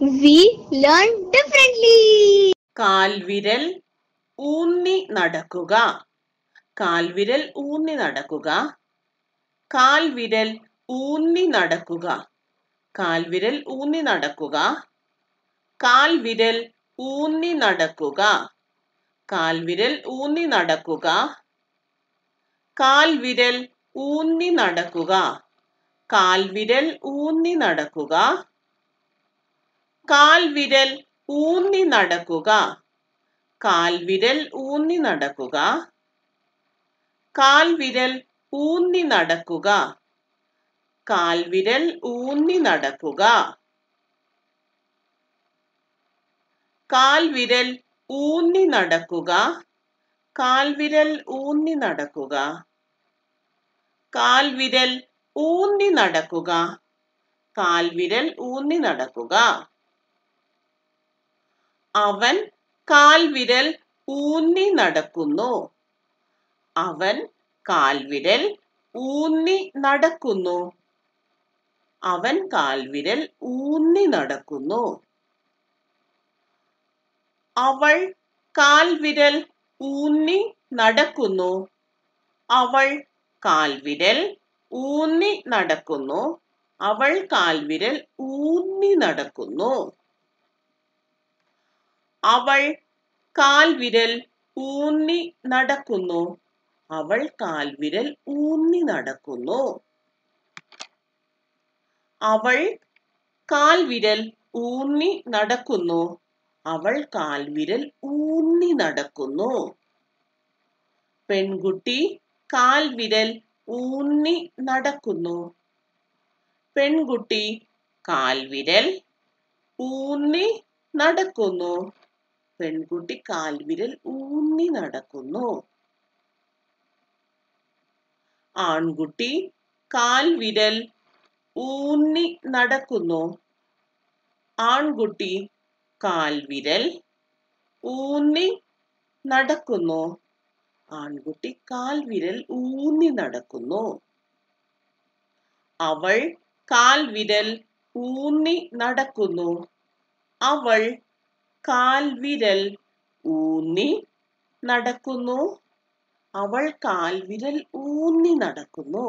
we learn differently. കാൽവിരൽ ഊന്നി നടക്കുക കാൽവിരൽ ഊന്നി നടക്കുക കാൽവിരൽ ഊന്നി നടക്കുക കാൽവിരൽ ഊന്നി നടക്കുക കാൽവിരൽ ഊന്നി നടക്കുക കാൽവിരൽ ഊന്നി നടക്കുക കാൽവിരൽ ഊന്നി നടക്കുക കാൽവിരൽ ഊന്നി നടക്കുക കാൽവിരൽ ഊന്നി നടക്കുക കാൽവിരൽ ഊന്നി നടക്കുക കാൽവിരൽ ഊന്നി നടക്കുക കാൽവിരൽ ഊന്നി നടക്കുക കാൽവിരൽ ഊന്നി നടക്കുക കാൽവിരൽ ഊന്നി നടക്കുക കാൽവിരൽ ഊന്നി നടക്കുക കാൽവിരൽ ഊന്നി നടക്കുക അവൻ കാൽവിരൽ ഊന്നി നടക്കുന്നു അവൻ കാൽവിരൽ ഊന്നി നടക്കുന്നു അവൻ കാൽവിരൽ ഊന്നി നടക്കുന്നു അവൾ കാൽവിരൽ ഊന്നി നടക്കുന്നു അവൾ കാൽവിരൽ ഊന്നി നടക്കുന്നു അവൾ കാൽവിരൽ ഊന്നി നടക്കുന്നു അവൾ കാൽവിരൽ ഊന്നി നടക്കുന്നു അവൾ കാൽവിരൽ ഊന്നി നടക്കുന്നു അവൾ കാൽവിരൽ ഊന്നി നടക്കുന്നു അവൾ കാൽവിരൽ ഊന്നി നടക്കുന്നു പെൺകുട്ടി കാൽവിരൽ ഊന്നി നടക്കുന്നു പെൺകുട്ടി കാൽവിരൽ ഊന്നി നടക്കുന്നു പെൺകുട്ടി കാൽവിരൽ ഊന്നി നടക്കുന്നു ആൺകുട്ടി കാൽവിരൽ ഊന്നി നടക്കുന്നു ആൺകുട്ടി കാൽവിരൽ ഊന്നി നടക്കുന്നു ആൺകുട്ടി കാൽവിരൽ ഊന്നി നടക്കുന്നു അവൾ കാൽവിരൽ ഊന്നി നടക്കുന്നു അവൾ കാൽവിരൽ ഊന്നി നടക്കുന്നു അവൾ കാൽവിരൽ ഊന്നി നടക്കുന്നു